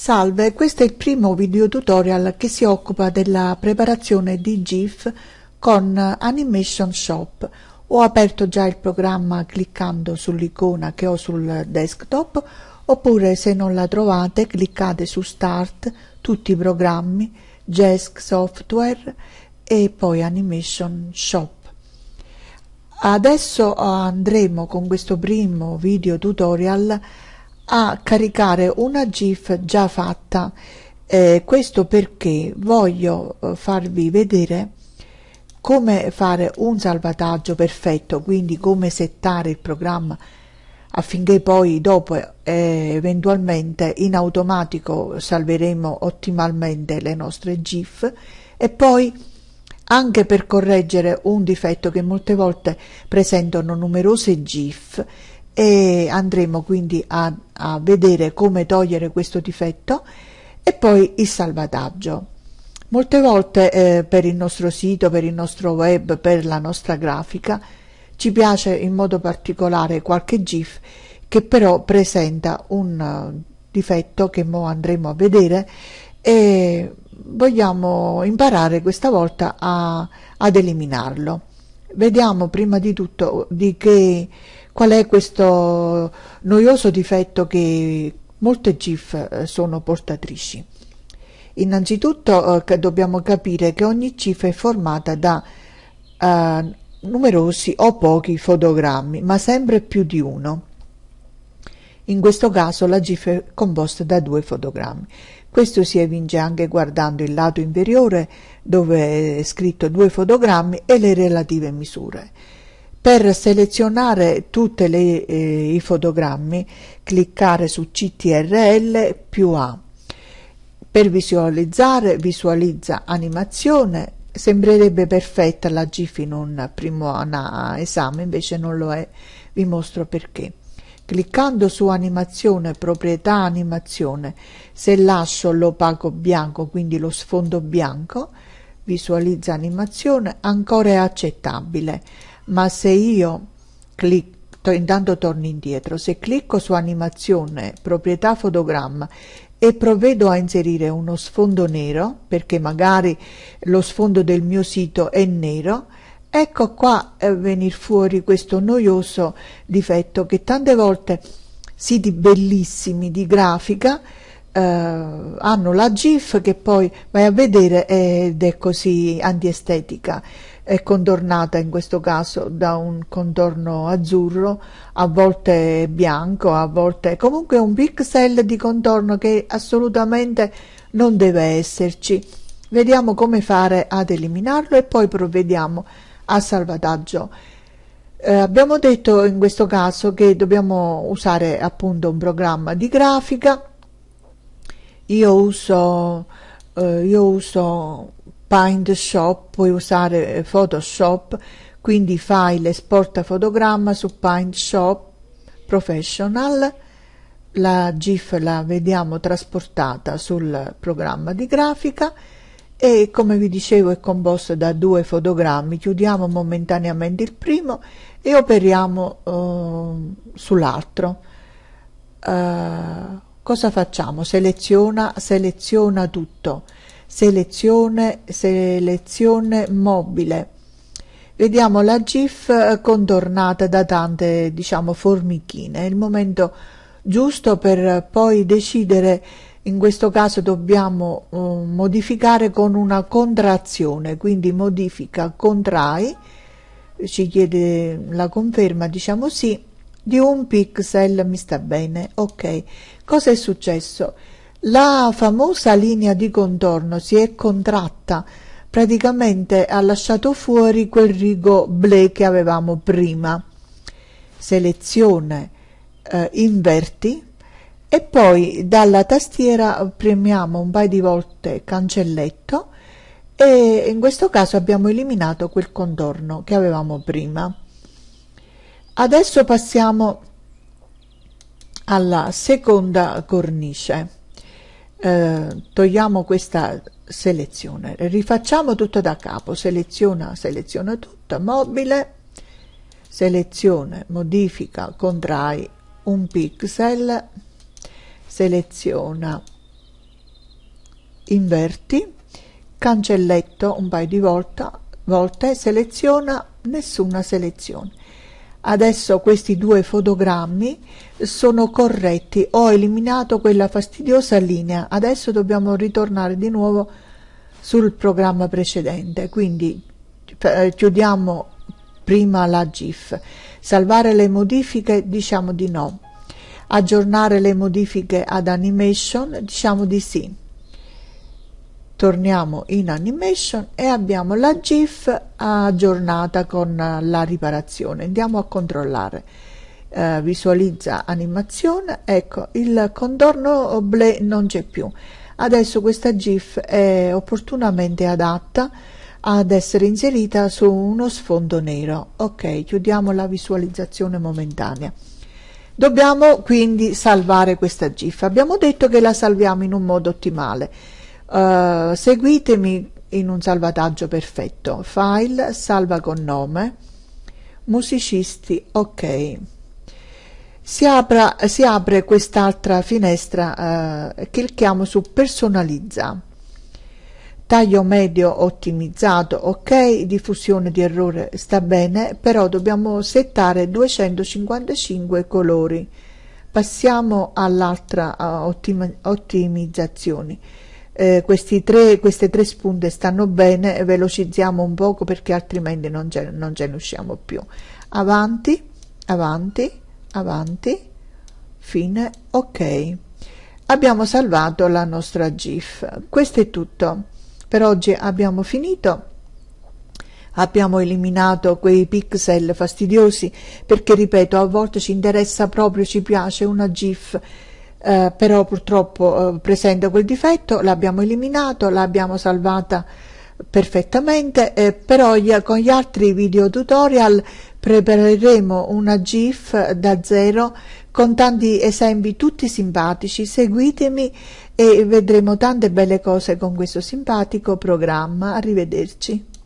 Salve, questo è il primo video tutorial che si occupa della preparazione di GIF con Animation Shop. Ho aperto già il programma cliccando sull'icona che ho sul desktop oppure se non la trovate cliccate su Start, tutti i programmi, Jesk Software e poi Animation Shop. Adesso andremo con questo primo video tutorial a caricare una GIF già fatta eh, questo perché voglio eh, farvi vedere come fare un salvataggio perfetto quindi come settare il programma affinché poi dopo eh, eventualmente in automatico salveremo ottimalmente le nostre GIF e poi anche per correggere un difetto che molte volte presentano numerose GIF e andremo quindi a, a vedere come togliere questo difetto e poi il salvataggio. Molte volte eh, per il nostro sito, per il nostro web, per la nostra grafica ci piace in modo particolare qualche GIF che però presenta un eh, difetto che mo andremo a vedere e vogliamo imparare questa volta a, ad eliminarlo. Vediamo prima di tutto di che Qual è questo noioso difetto che molte GIF eh, sono portatrici? Innanzitutto eh, dobbiamo capire che ogni GIF è formata da eh, numerosi o pochi fotogrammi, ma sempre più di uno. In questo caso la GIF è composta da due fotogrammi. Questo si evince anche guardando il lato inferiore dove è scritto due fotogrammi e le relative misure. Per selezionare tutti eh, i fotogrammi cliccare su CTRL più A. Per visualizzare visualizza animazione, sembrerebbe perfetta la GIF in un primo esame, invece non lo è, vi mostro perché. Cliccando su animazione, proprietà animazione, se lascio l'opaco bianco, quindi lo sfondo bianco, visualizza animazione, ancora è accettabile ma se io clicco intanto torno indietro se clicco su animazione proprietà fotogramma e provvedo a inserire uno sfondo nero perché magari lo sfondo del mio sito è nero ecco qua eh, venir fuori questo noioso difetto che tante volte siti bellissimi di grafica eh, hanno la GIF che poi vai a vedere ed è così antiestetica è condornata in questo caso da un contorno azzurro, a volte bianco, a volte comunque un pixel di contorno che assolutamente non deve esserci. Vediamo come fare ad eliminarlo e poi provvediamo al salvataggio. Eh, abbiamo detto in questo caso che dobbiamo usare appunto un programma di grafica. Io uso, eh, io uso Paint Shop, puoi usare eh, Photoshop, quindi file esporta fotogramma su Paint Shop Professional, la GIF la vediamo trasportata sul programma di grafica e come vi dicevo è composta da due fotogrammi, chiudiamo momentaneamente il primo e operiamo eh, sull'altro. Eh, cosa facciamo? Seleziona, seleziona tutto selezione, selezione mobile. Vediamo la GIF eh, contornata da tante diciamo, formichine, è il momento giusto per poi decidere in questo caso dobbiamo eh, modificare con una contrazione, quindi modifica, contrai, ci chiede la conferma, diciamo sì, di un pixel mi sta bene, ok. Cosa è successo? La famosa linea di contorno si è contratta, praticamente ha lasciato fuori quel rigo ble che avevamo prima. Selezione, eh, inverti e poi dalla tastiera premiamo un paio di volte cancelletto e in questo caso abbiamo eliminato quel contorno che avevamo prima. Adesso passiamo alla seconda cornice. Eh, togliamo questa selezione, rifacciamo tutto da capo, seleziona, seleziona tutto, mobile, selezione, modifica, contrai un pixel, seleziona, inverti, cancelletto un paio di volta, volte, seleziona, nessuna selezione Adesso questi due fotogrammi sono corretti, ho eliminato quella fastidiosa linea, adesso dobbiamo ritornare di nuovo sul programma precedente, quindi eh, chiudiamo prima la GIF, salvare le modifiche diciamo di no, aggiornare le modifiche ad animation diciamo di sì torniamo in animation e abbiamo la GIF aggiornata con eh, la riparazione andiamo a controllare eh, visualizza animazione ecco il contorno ble non c'è più adesso questa GIF è opportunamente adatta ad essere inserita su uno sfondo nero ok chiudiamo la visualizzazione momentanea dobbiamo quindi salvare questa GIF abbiamo detto che la salviamo in un modo ottimale Uh, seguitemi in un salvataggio perfetto. File, salva con nome, musicisti, ok. Si, apra, si apre quest'altra finestra, uh, eh, clicchiamo su personalizza. Taglio medio ottimizzato, ok, diffusione di errore sta bene, però dobbiamo settare 255 colori. Passiamo all'altra uh, eh, ottimizzazione eh, tre, queste tre spunte stanno bene, velocizziamo un poco perché altrimenti non ce, non ce ne usciamo più. Avanti, avanti, avanti, fine, ok. Abbiamo salvato la nostra GIF. Questo è tutto. Per oggi abbiamo finito abbiamo eliminato quei pixel fastidiosi perché ripeto a volte ci interessa proprio ci piace una GIF eh, però purtroppo eh, presenta quel difetto, l'abbiamo eliminato, l'abbiamo salvata perfettamente, eh, però gli, con gli altri video tutorial prepareremo una GIF da zero con tanti esempi tutti simpatici, seguitemi e vedremo tante belle cose con questo simpatico programma, arrivederci.